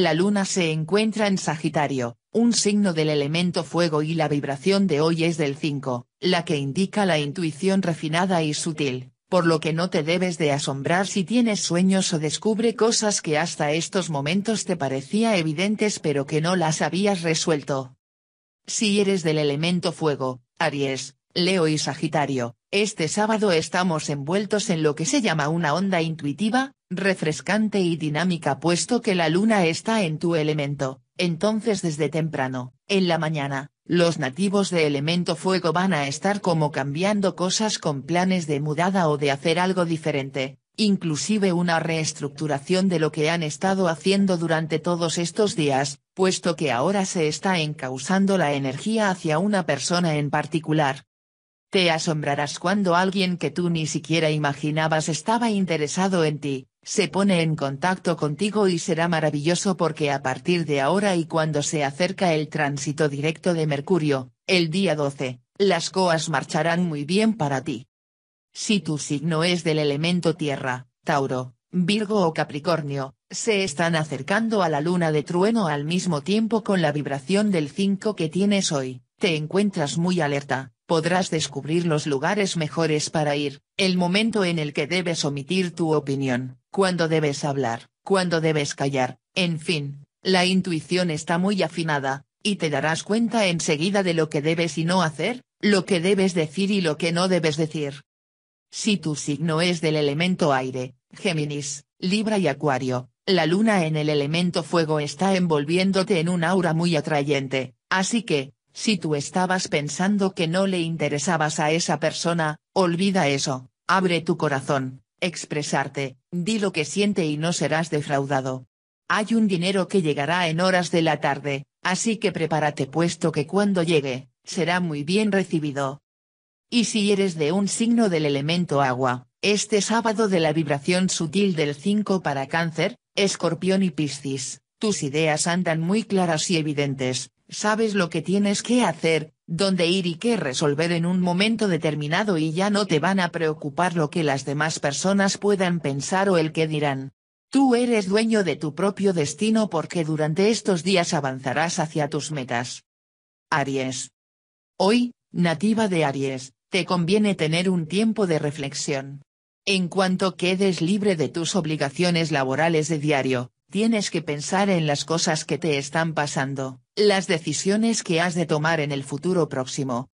La luna se encuentra en Sagitario, un signo del elemento fuego y la vibración de hoy es del 5, la que indica la intuición refinada y sutil, por lo que no te debes de asombrar si tienes sueños o descubre cosas que hasta estos momentos te parecía evidentes pero que no las habías resuelto. Si eres del elemento fuego, Aries, Leo y Sagitario, este sábado estamos envueltos en lo que se llama una onda intuitiva, refrescante y dinámica puesto que la luna está en tu elemento, entonces desde temprano, en la mañana, los nativos de elemento fuego van a estar como cambiando cosas con planes de mudada o de hacer algo diferente, inclusive una reestructuración de lo que han estado haciendo durante todos estos días, puesto que ahora se está encausando la energía hacia una persona en particular, te asombrarás cuando alguien que tú ni siquiera imaginabas estaba interesado en ti, se pone en contacto contigo y será maravilloso porque a partir de ahora y cuando se acerca el tránsito directo de Mercurio, el día 12, las coas marcharán muy bien para ti. Si tu signo es del elemento tierra, Tauro, Virgo o Capricornio, se están acercando a la luna de trueno al mismo tiempo con la vibración del 5 que tienes hoy, te encuentras muy alerta, podrás descubrir los lugares mejores para ir, el momento en el que debes omitir tu opinión, cuándo debes hablar, cuándo debes callar, en fin, la intuición está muy afinada, y te darás cuenta enseguida de lo que debes y no hacer, lo que debes decir y lo que no debes decir. Si tu signo es del elemento aire, Géminis, Libra y Acuario, la luna en el elemento fuego está envolviéndote en un aura muy atrayente, así que, si tú estabas pensando que no le interesabas a esa persona, olvida eso, abre tu corazón, expresarte, di lo que siente y no serás defraudado. Hay un dinero que llegará en horas de la tarde, así que prepárate puesto que cuando llegue, será muy bien recibido. Y si eres de un signo del elemento agua, este sábado de la vibración sutil del 5 para cáncer, escorpión y piscis, tus ideas andan muy claras y evidentes, sabes lo que tienes que hacer, dónde ir y qué resolver en un momento determinado y ya no te van a preocupar lo que las demás personas puedan pensar o el que dirán. Tú eres dueño de tu propio destino porque durante estos días avanzarás hacia tus metas. Aries. Hoy, nativa de Aries, te conviene tener un tiempo de reflexión. En cuanto quedes libre de tus obligaciones laborales de diario, tienes que pensar en las cosas que te están pasando, las decisiones que has de tomar en el futuro próximo.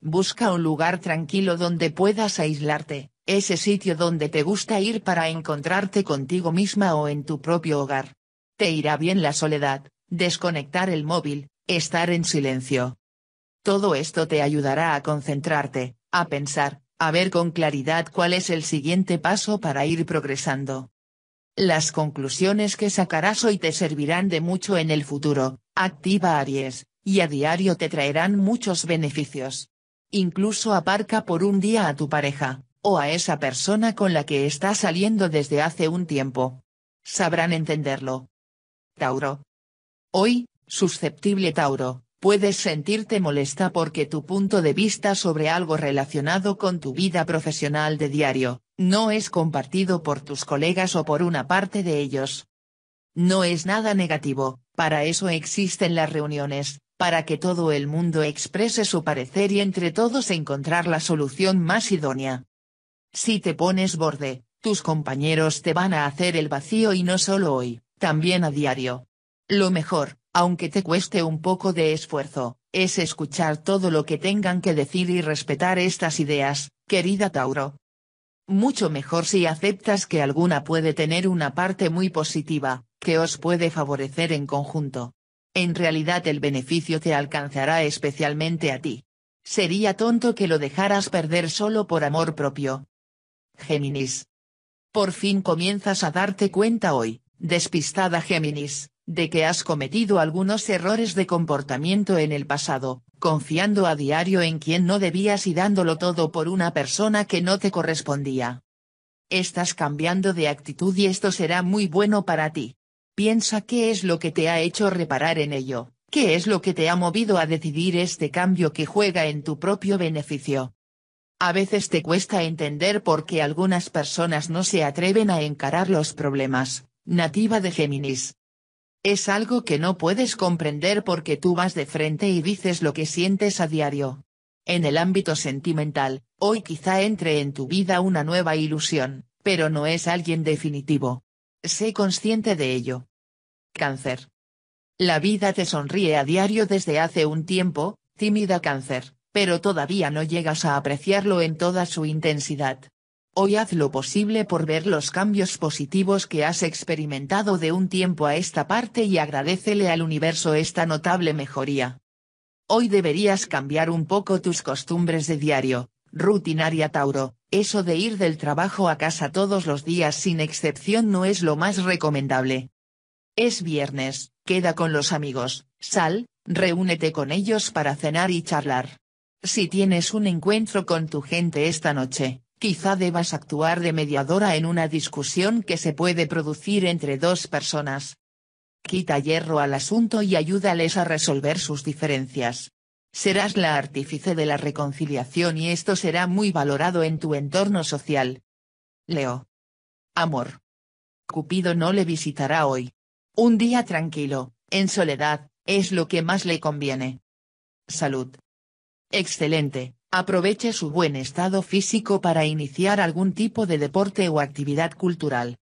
Busca un lugar tranquilo donde puedas aislarte, ese sitio donde te gusta ir para encontrarte contigo misma o en tu propio hogar. Te irá bien la soledad, desconectar el móvil, estar en silencio. Todo esto te ayudará a concentrarte, a pensar, a ver con claridad cuál es el siguiente paso para ir progresando. Las conclusiones que sacarás hoy te servirán de mucho en el futuro, Activa Aries, y a diario te traerán muchos beneficios. Incluso aparca por un día a tu pareja, o a esa persona con la que estás saliendo desde hace un tiempo. Sabrán entenderlo. Tauro. Hoy, susceptible Tauro, puedes sentirte molesta porque tu punto de vista sobre algo relacionado con tu vida profesional de diario, no es compartido por tus colegas o por una parte de ellos. No es nada negativo, para eso existen las reuniones, para que todo el mundo exprese su parecer y entre todos encontrar la solución más idónea. Si te pones borde, tus compañeros te van a hacer el vacío y no solo hoy, también a diario. Lo mejor, aunque te cueste un poco de esfuerzo, es escuchar todo lo que tengan que decir y respetar estas ideas, querida Tauro. Mucho mejor si aceptas que alguna puede tener una parte muy positiva, que os puede favorecer en conjunto. En realidad el beneficio te alcanzará especialmente a ti. Sería tonto que lo dejaras perder solo por amor propio. Géminis. Por fin comienzas a darte cuenta hoy, despistada Géminis, de que has cometido algunos errores de comportamiento en el pasado, confiando a diario en quien no debías y dándolo todo por una persona que no te correspondía. Estás cambiando de actitud y esto será muy bueno para ti. Piensa qué es lo que te ha hecho reparar en ello, qué es lo que te ha movido a decidir este cambio que juega en tu propio beneficio. A veces te cuesta entender por qué algunas personas no se atreven a encarar los problemas, nativa de Géminis. Es algo que no puedes comprender porque tú vas de frente y dices lo que sientes a diario. En el ámbito sentimental, hoy quizá entre en tu vida una nueva ilusión, pero no es alguien definitivo. Sé consciente de ello. Cáncer. La vida te sonríe a diario desde hace un tiempo, tímida cáncer, pero todavía no llegas a apreciarlo en toda su intensidad. Hoy haz lo posible por ver los cambios positivos que has experimentado de un tiempo a esta parte y agradecele al universo esta notable mejoría. Hoy deberías cambiar un poco tus costumbres de diario, rutinaria Tauro, eso de ir del trabajo a casa todos los días sin excepción no es lo más recomendable. Es viernes, queda con los amigos, sal, reúnete con ellos para cenar y charlar. Si tienes un encuentro con tu gente esta noche, quizá debas actuar de mediadora en una discusión que se puede producir entre dos personas. Quita hierro al asunto y ayúdales a resolver sus diferencias. Serás la artífice de la reconciliación y esto será muy valorado en tu entorno social. Leo. Amor. Cupido no le visitará hoy. Un día tranquilo, en soledad, es lo que más le conviene. Salud. Excelente, aproveche su buen estado físico para iniciar algún tipo de deporte o actividad cultural.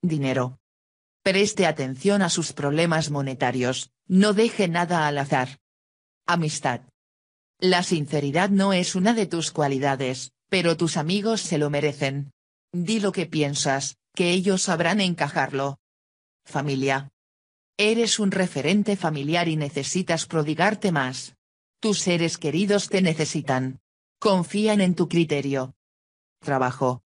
Dinero. Preste atención a sus problemas monetarios, no deje nada al azar. Amistad. La sinceridad no es una de tus cualidades, pero tus amigos se lo merecen. Di lo que piensas, que ellos sabrán encajarlo. Familia. Eres un referente familiar y necesitas prodigarte más. Tus seres queridos te necesitan. Confían en tu criterio. Trabajo.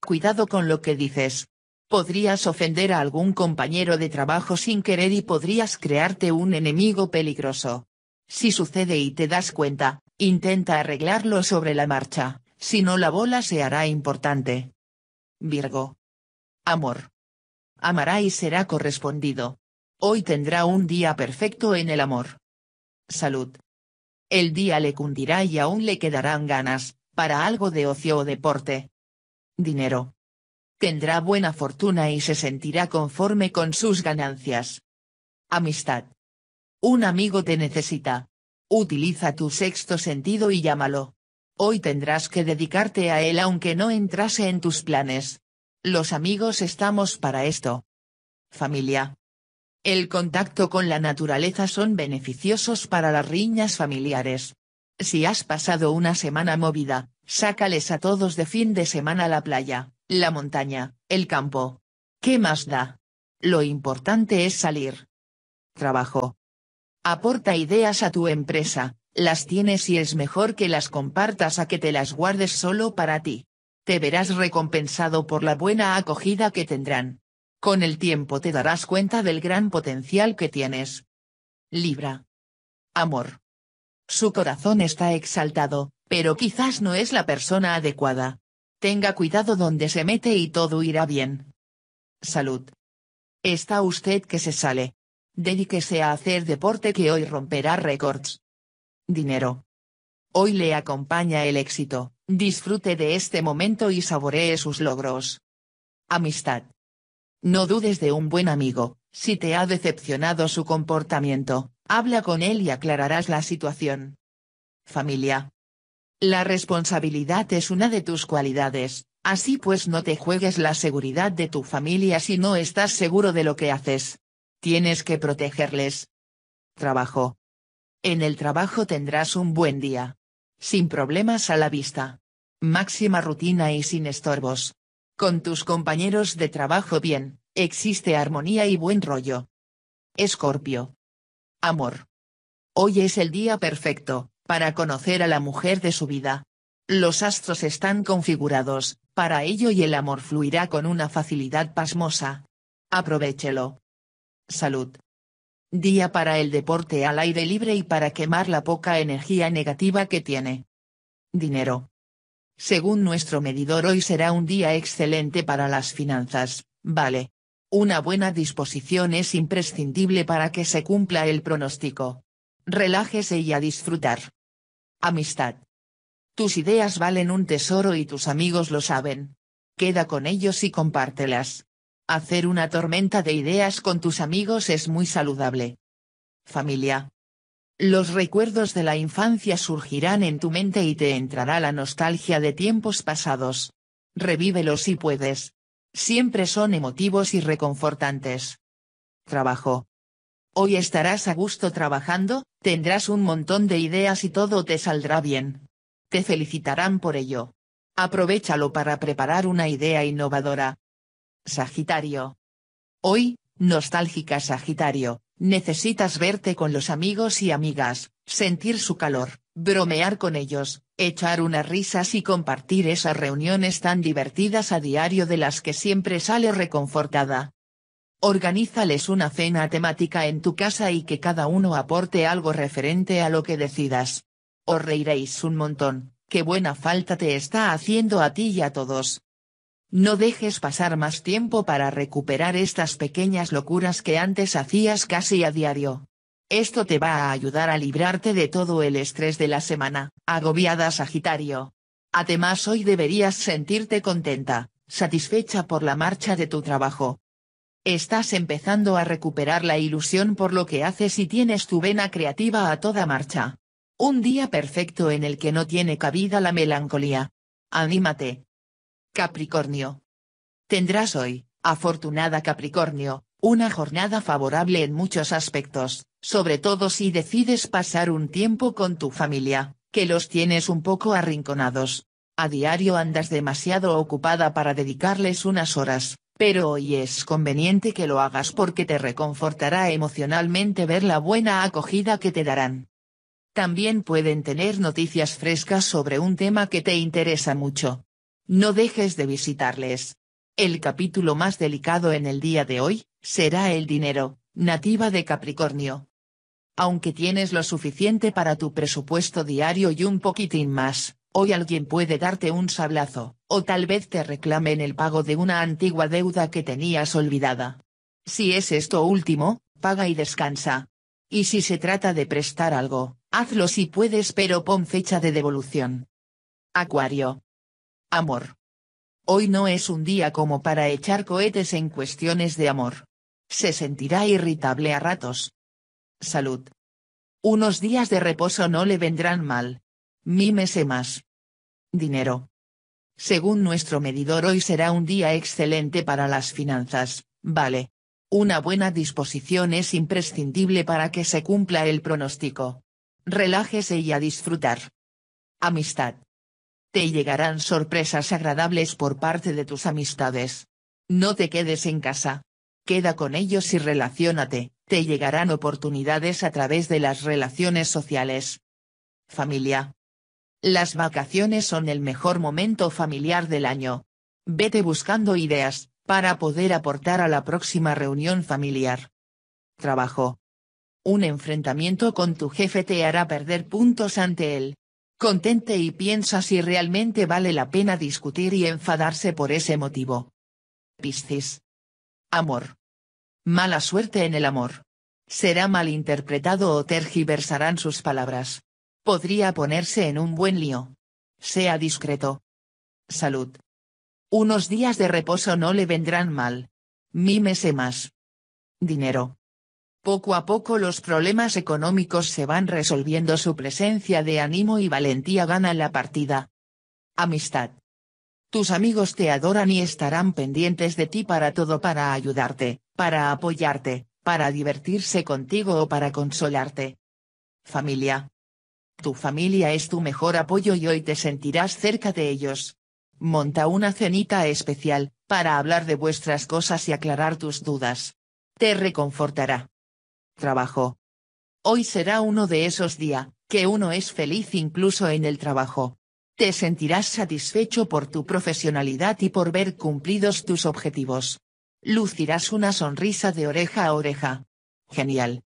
Cuidado con lo que dices. Podrías ofender a algún compañero de trabajo sin querer y podrías crearte un enemigo peligroso. Si sucede y te das cuenta, intenta arreglarlo sobre la marcha, si no la bola se hará importante. Virgo. Amor. Amará y será correspondido. Hoy tendrá un día perfecto en el amor. Salud. El día le cundirá y aún le quedarán ganas, para algo de ocio o deporte. Dinero. Tendrá buena fortuna y se sentirá conforme con sus ganancias. Amistad. Un amigo te necesita. Utiliza tu sexto sentido y llámalo. Hoy tendrás que dedicarte a él aunque no entrase en tus planes. Los amigos estamos para esto. Familia. El contacto con la naturaleza son beneficiosos para las riñas familiares. Si has pasado una semana movida, sácales a todos de fin de semana la playa, la montaña, el campo. ¿Qué más da? Lo importante es salir. Trabajo. Aporta ideas a tu empresa, las tienes y es mejor que las compartas a que te las guardes solo para ti. Te verás recompensado por la buena acogida que tendrán. Con el tiempo te darás cuenta del gran potencial que tienes. Libra. Amor. Su corazón está exaltado, pero quizás no es la persona adecuada. Tenga cuidado donde se mete y todo irá bien. Salud. Está usted que se sale, Dedíquese a hacer deporte que hoy romperá récords. Dinero. Hoy le acompaña el éxito, disfrute de este momento y saboree sus logros. Amistad. No dudes de un buen amigo, si te ha decepcionado su comportamiento, habla con él y aclararás la situación. Familia. La responsabilidad es una de tus cualidades, así pues no te juegues la seguridad de tu familia si no estás seguro de lo que haces. Tienes que protegerles. Trabajo. En el trabajo tendrás un buen día. Sin problemas a la vista. Máxima rutina y sin estorbos. Con tus compañeros de trabajo bien, existe armonía y buen rollo. Escorpio. Amor. Hoy es el día perfecto, para conocer a la mujer de su vida. Los astros están configurados, para ello y el amor fluirá con una facilidad pasmosa. Aprovechelo salud. Día para el deporte al aire libre y para quemar la poca energía negativa que tiene. Dinero. Según nuestro medidor hoy será un día excelente para las finanzas, vale. Una buena disposición es imprescindible para que se cumpla el pronóstico. Relájese y a disfrutar. Amistad. Tus ideas valen un tesoro y tus amigos lo saben. Queda con ellos y compártelas. Hacer una tormenta de ideas con tus amigos es muy saludable. Familia. Los recuerdos de la infancia surgirán en tu mente y te entrará la nostalgia de tiempos pasados. Revívelos si puedes. Siempre son emotivos y reconfortantes. Trabajo. Hoy estarás a gusto trabajando, tendrás un montón de ideas y todo te saldrá bien. Te felicitarán por ello. Aprovechalo para preparar una idea innovadora. Sagitario. Hoy, nostálgica Sagitario, necesitas verte con los amigos y amigas, sentir su calor, bromear con ellos, echar unas risas y compartir esas reuniones tan divertidas a diario de las que siempre sale reconfortada. Organízales una cena temática en tu casa y que cada uno aporte algo referente a lo que decidas. Os reiréis un montón, qué buena falta te está haciendo a ti y a todos. No dejes pasar más tiempo para recuperar estas pequeñas locuras que antes hacías casi a diario. Esto te va a ayudar a librarte de todo el estrés de la semana, agobiada Sagitario. Además hoy deberías sentirte contenta, satisfecha por la marcha de tu trabajo. Estás empezando a recuperar la ilusión por lo que haces y tienes tu vena creativa a toda marcha. Un día perfecto en el que no tiene cabida la melancolía. Anímate, Capricornio. Tendrás hoy, afortunada Capricornio, una jornada favorable en muchos aspectos, sobre todo si decides pasar un tiempo con tu familia, que los tienes un poco arrinconados. A diario andas demasiado ocupada para dedicarles unas horas, pero hoy es conveniente que lo hagas porque te reconfortará emocionalmente ver la buena acogida que te darán. También pueden tener noticias frescas sobre un tema que te interesa mucho, no dejes de visitarles. El capítulo más delicado en el día de hoy, será el dinero, nativa de Capricornio. Aunque tienes lo suficiente para tu presupuesto diario y un poquitín más, hoy alguien puede darte un sablazo, o tal vez te reclame en el pago de una antigua deuda que tenías olvidada. Si es esto último, paga y descansa. Y si se trata de prestar algo, hazlo si puedes pero pon fecha de devolución. Acuario, Amor. Hoy no es un día como para echar cohetes en cuestiones de amor. Se sentirá irritable a ratos. Salud. Unos días de reposo no le vendrán mal. Mímese más. Dinero. Según nuestro medidor hoy será un día excelente para las finanzas, vale. Una buena disposición es imprescindible para que se cumpla el pronóstico. Relájese y a disfrutar. Amistad. Te llegarán sorpresas agradables por parte de tus amistades. No te quedes en casa. Queda con ellos y relaciónate, te llegarán oportunidades a través de las relaciones sociales. Familia. Las vacaciones son el mejor momento familiar del año. Vete buscando ideas, para poder aportar a la próxima reunión familiar. Trabajo. Un enfrentamiento con tu jefe te hará perder puntos ante él contente y piensa si realmente vale la pena discutir y enfadarse por ese motivo. Piscis. Amor. Mala suerte en el amor. Será malinterpretado o tergiversarán sus palabras. Podría ponerse en un buen lío. Sea discreto. Salud. Unos días de reposo no le vendrán mal. Mímese más. Dinero. Poco a poco los problemas económicos se van resolviendo su presencia de ánimo y valentía gana la partida. Amistad. Tus amigos te adoran y estarán pendientes de ti para todo para ayudarte, para apoyarte, para divertirse contigo o para consolarte. Familia. Tu familia es tu mejor apoyo y hoy te sentirás cerca de ellos. Monta una cenita especial, para hablar de vuestras cosas y aclarar tus dudas. Te reconfortará trabajo. Hoy será uno de esos días, que uno es feliz incluso en el trabajo. Te sentirás satisfecho por tu profesionalidad y por ver cumplidos tus objetivos. Lucirás una sonrisa de oreja a oreja. Genial.